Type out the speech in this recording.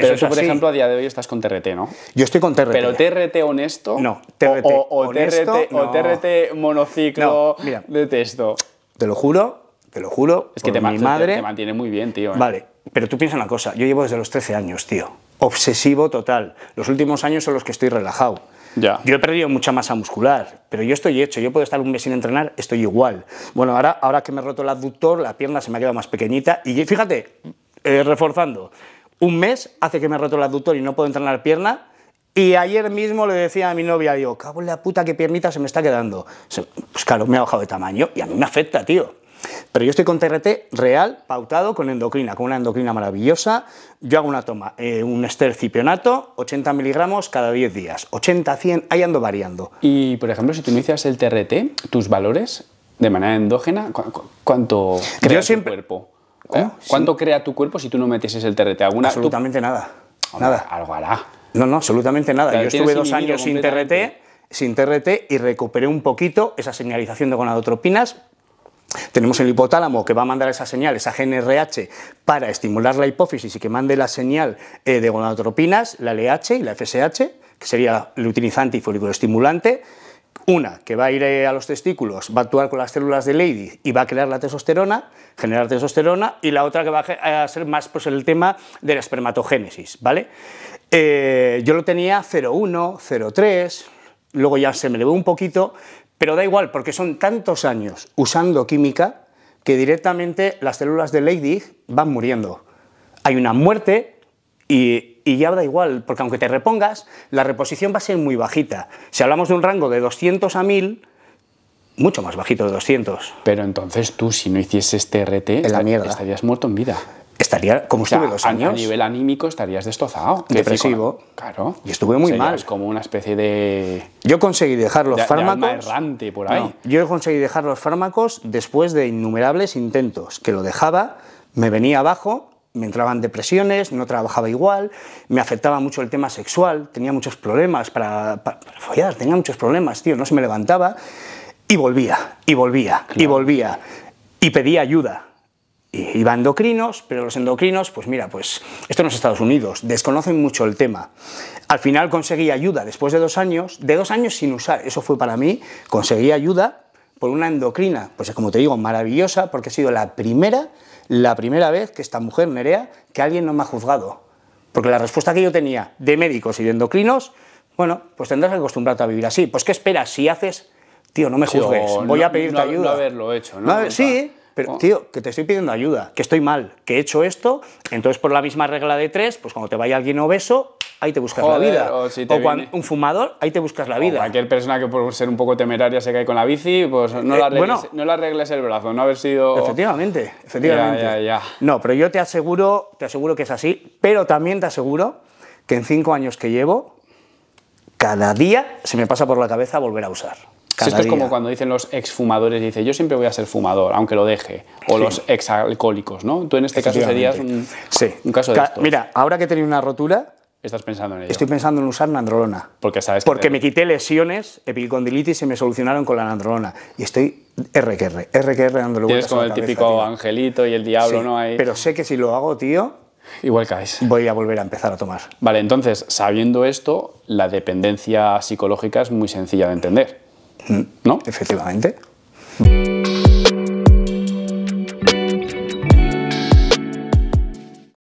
Pero tú, por ejemplo, a día de hoy estás con TRT, ¿no? Yo estoy con TRT. Pero TRT honesto. No, TRT. honesto, o TRT, monociclo mira, de Te lo juro, te lo juro. Es que te, mi mantiene, madre. te mantiene muy bien, tío. ¿eh? Vale, pero tú piensas una cosa. Yo llevo desde los 13 años, tío. Obsesivo total. Los últimos años son los que estoy relajado. Ya. Yo he perdido mucha masa muscular, pero yo estoy hecho. Yo puedo estar un mes sin entrenar, estoy igual. Bueno, ahora, ahora que me he roto el abductor, la pierna se me ha quedado más pequeñita. Y fíjate, eh, reforzando un mes hace que me roto el aductor y no puedo entrenar pierna. Y ayer mismo le decía a mi novia, digo, cabrón, la puta, que piernita se me está quedando. Pues claro, me ha bajado de tamaño y a mí me afecta, tío. Pero yo estoy con TRT real, pautado con endocrina, con una endocrina maravillosa. Yo hago una toma, eh, un estercipionato, 80 miligramos cada 10 días. 80, 100, ahí ando variando. Y, por ejemplo, si tú inicias el TRT, tus valores de manera endógena, cuánto crees siempre, tu cuerpo? ¿Eh? Oh, ¿Cuánto crea tu cuerpo si tú no metieses el TRT? ¿Alguna, absolutamente nada. nada. Algo hará. No, no, absolutamente nada. Yo estuve dos años sin TRT, sin TRT y recuperé un poquito esa señalización de gonadotropinas. Tenemos el hipotálamo que va a mandar esa señal, esa GNRH, para estimular la hipófisis y que mande la señal eh, de gonadotropinas, la LH y la FSH, que sería el utilizante y folículo estimulante una, que va a ir eh, a los testículos, va a actuar con las células de lady y va a crear la testosterona, generar testosterona, y la otra que va a ser más pues, el tema de la espermatogénesis, ¿vale? Eh, yo lo tenía 0,1, 0,3, luego ya se me elevó un poquito, pero da igual, porque son tantos años usando química que directamente las células de lady van muriendo. Hay una muerte y y ya da igual, porque aunque te repongas, la reposición va a ser muy bajita. Si hablamos de un rango de 200 a 1000, mucho más bajito de 200. Pero entonces tú, si no hicieses este en la estarías muerto en vida. Estaría, como estuve dos años. A nivel anímico estarías destrozado. Depresivo. Claro. Y estuve muy mal. Es como una especie de. Yo conseguí dejar los fármacos. errante por ahí. yo conseguí dejar los fármacos después de innumerables intentos. Que lo dejaba, me venía abajo me entraban depresiones, no trabajaba igual, me afectaba mucho el tema sexual, tenía muchos problemas para, follar, tenía muchos problemas, tío, no se me levantaba y volvía, y volvía, y volvía, y pedía ayuda. Y iba endocrinos, pero los endocrinos, pues mira, pues esto no es Estados Unidos, desconocen mucho el tema. Al final conseguí ayuda después de dos años, de dos años sin usar, eso fue para mí, conseguí ayuda por una endocrina, pues como te digo, maravillosa, porque ha sido la primera, la primera vez que esta mujer, Nerea, que alguien no me ha juzgado. Porque la respuesta que yo tenía de médicos y de endocrinos, bueno, pues tendrás que a vivir así. Pues ¿qué esperas si haces? Tío, no me juzgues, voy a pedirte no, ayuda. No haberlo hecho, no eh, sí, pero oh. tío, que te estoy pidiendo ayuda, que estoy mal, que he hecho esto, entonces por la misma regla de tres, pues cuando te vaya alguien obeso, ahí te buscas la vida. O, un fumador, ahí te buscas la vida. cualquier persona que por ser un poco temeraria se cae con la bici, pues no, eh, la bueno, no le arregles el brazo, no haber sido... Efectivamente, efectivamente. No, pero yo te aseguro, te aseguro que es así, pero también te aseguro que en cinco años que llevo, cada día se me pasa por la cabeza volver a usar. esto es como cuando dicen los exfumadores, dice, yo siempre voy a ser fumador, aunque lo deje. O los exalcohólicos, ¿no? Tú en este caso serías un, sí. un caso de Mira, ahora que he tenido una rotura, ¿Estás pensando en ello? Estoy pensando en usar nandrolona. Porque sabes Porque me quité lesiones, epicondilitis, y me solucionaron con la nandrolona. Y estoy RQR, RQR dándole Tienes como el típico angelito y el diablo, ¿no? Hay... Pero sé que si lo hago, tío... Igual caes. Voy a volver a empezar a tomar. Vale, entonces, sabiendo esto, la dependencia psicológica es muy sencilla de entender, mm, ¿no? Efectivamente.